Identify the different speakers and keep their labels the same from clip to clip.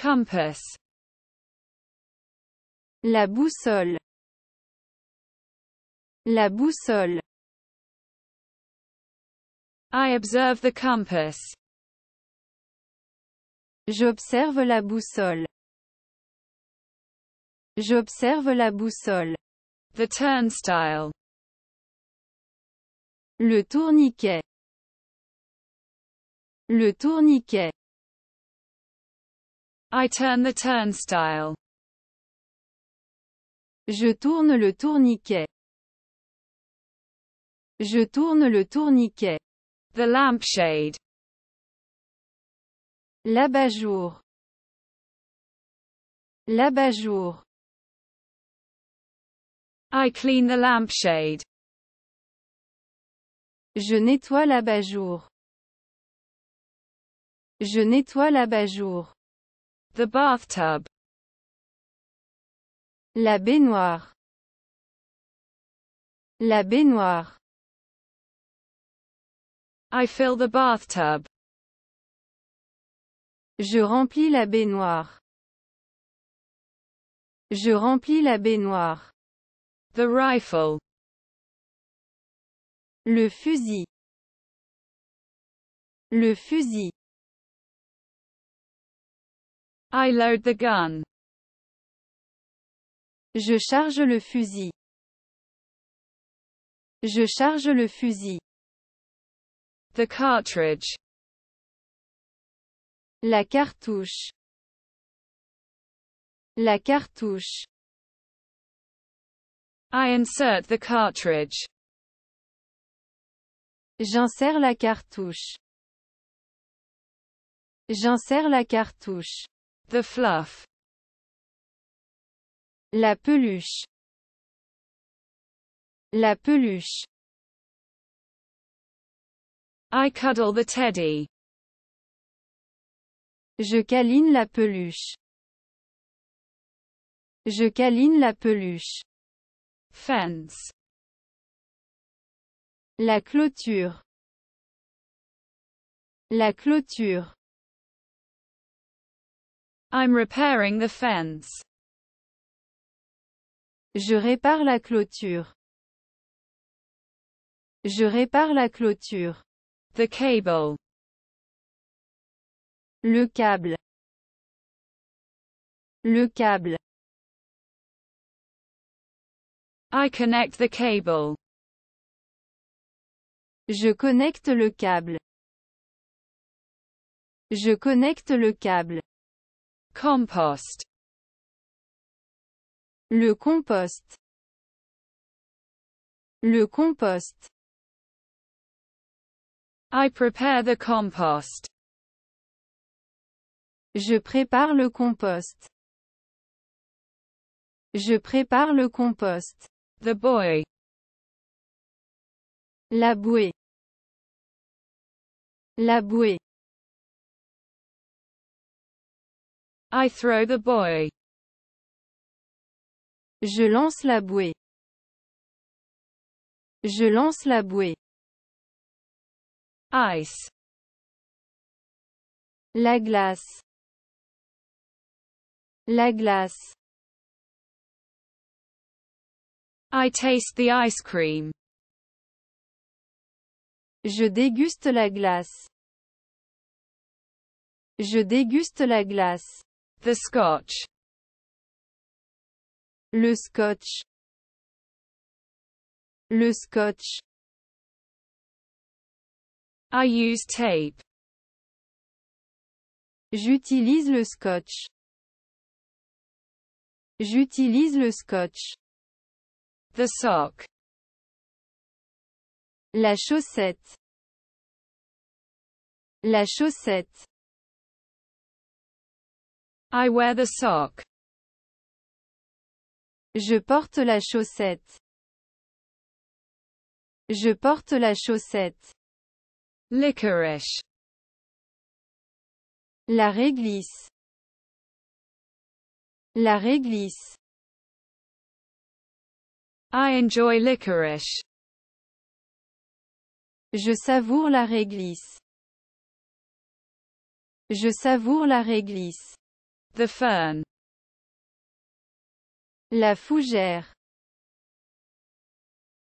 Speaker 1: Compass. La boussole. La boussole. I observe the compass. J'observe la boussole. J'observe la boussole. The turnstile. Le tourniquet. Le tourniquet. I turn the turnstile. Je tourne le tourniquet. Je tourne le tourniquet. The lampshade. L'abat-jour. L'abat-jour. I clean the lampshade. Je nettoie l'abat-jour. Je nettoie l'abat-jour. The bathtub. La baignoire. La baignoire. I fill the bathtub. Je remplis la baignoire. Je remplis la baignoire. The rifle. Le fusil. Le fusil. I load the gun. Je charge le fusil. Je charge le fusil. The cartridge. La cartouche. La cartouche. I insert the cartridge. J'insère la cartouche. J'insère la cartouche. The fluff. La peluche. La peluche. I cuddle the teddy. Je câline la peluche. Je câline la peluche. Fence. La clôture. La clôture. I'm repairing the fence. Je répare la clôture. Je répare la clôture. The cable. Le câble. Le câble. I connect the cable. Je connecte le câble. Je connecte le câble. Compost. Le compost. Le compost. I prepare the compost. Je prépare le compost. Je prépare le compost. The boy. La bouée. La bouée. I throw the boy. Je lance la bouée. Je lance la bouée. Ice. La glace. La glace. I taste the ice cream. Je déguste la glace. Je déguste la glace. The scotch. Le scotch. Le scotch. I use tape. J'utilise le scotch. J'utilise le scotch. The sock. La chaussette. La chaussette. I wear the sock. Je porte la chaussette. Je porte la chaussette. Licorice. La réglisse. La réglisse. I enjoy licorice. Je savoure la réglisse. Je savoure la réglisse. The fern. La fougère.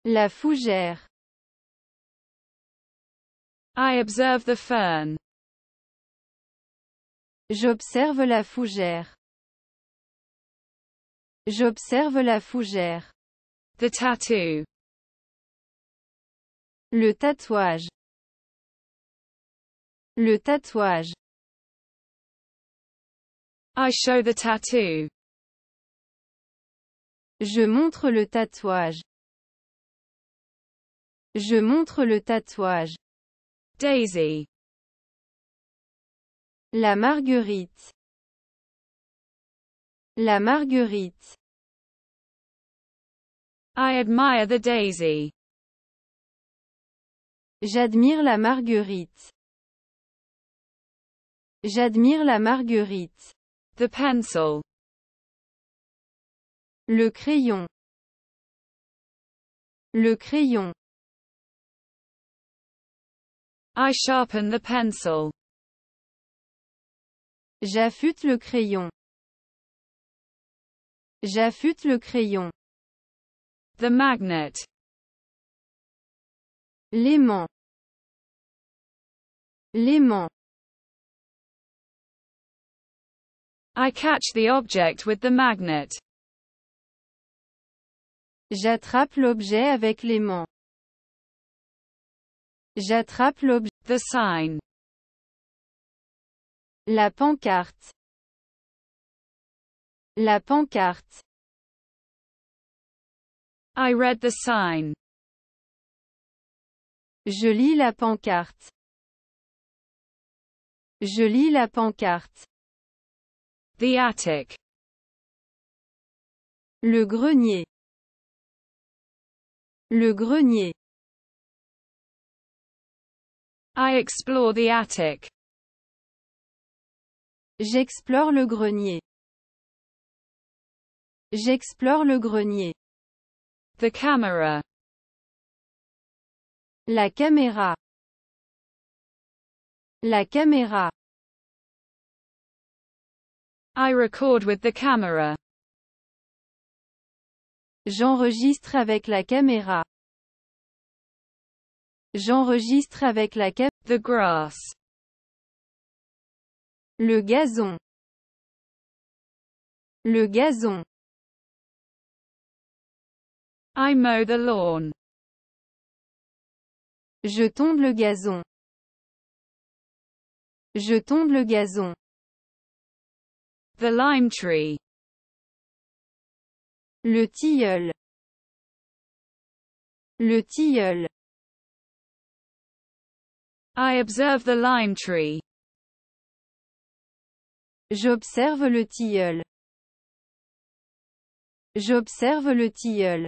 Speaker 1: La fougère. I observe the fern. J'observe la fougère. J'observe la fougère. The tattoo. Le tatouage. Le tatouage. I show the tattoo. Je montre le tatouage. Je montre le tatouage. Daisy. La marguerite. La marguerite. I admire the daisy. J'admire la marguerite. J'admire la marguerite. The pencil. Le crayon. Le crayon. I sharpen the pencil. J'affûte le crayon. J'affûte le crayon. The magnet. L'aimant. L'aimant. I catch the object with the magnet. J'attrape l'objet avec l'aimant. J'attrape l'objet. The sign. La pancarte. La pancarte. I read the sign. Je lis la pancarte. Je lis la pancarte. The attic. Le grenier. Le grenier. I explore the attic. J'explore le grenier. J'explore le grenier. The camera. La caméra. La caméra. I record with the camera. J'enregistre avec la caméra. J'enregistre avec la caméra. The grass. Le gazon. Le gazon. I mow the lawn. Je tombe le gazon. Je tombe le gazon. The lime tree. Le tilleul. Le tilleul. I observe the lime tree. J'observe le tilleul. J'observe le tilleul.